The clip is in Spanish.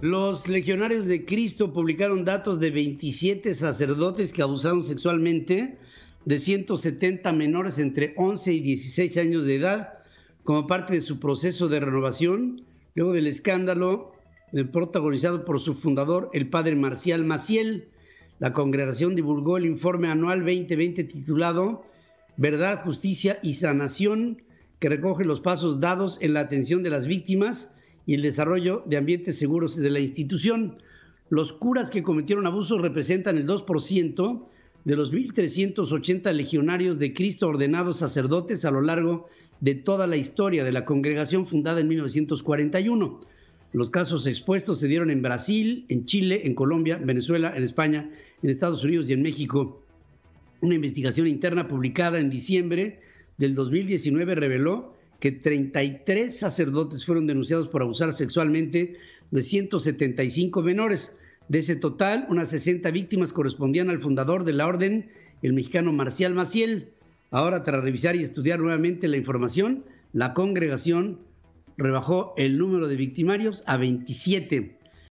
Los legionarios de Cristo publicaron datos de 27 sacerdotes que abusaron sexualmente de 170 menores entre 11 y 16 años de edad como parte de su proceso de renovación, luego del escándalo protagonizado por su fundador, el padre Marcial Maciel. La congregación divulgó el informe anual 2020 titulado Verdad, Justicia y Sanación, que recoge los pasos dados en la atención de las víctimas y el desarrollo de ambientes seguros de la institución. Los curas que cometieron abusos representan el 2% de los 1.380 legionarios de Cristo ordenados sacerdotes a lo largo de toda la historia de la congregación fundada en 1941. Los casos expuestos se dieron en Brasil, en Chile, en Colombia, Venezuela, en España, en Estados Unidos y en México. Una investigación interna publicada en diciembre del 2019 reveló que 33 sacerdotes fueron denunciados por abusar sexualmente de 175 menores. De ese total, unas 60 víctimas correspondían al fundador de la orden, el mexicano Marcial Maciel. Ahora, tras revisar y estudiar nuevamente la información, la congregación rebajó el número de victimarios a 27.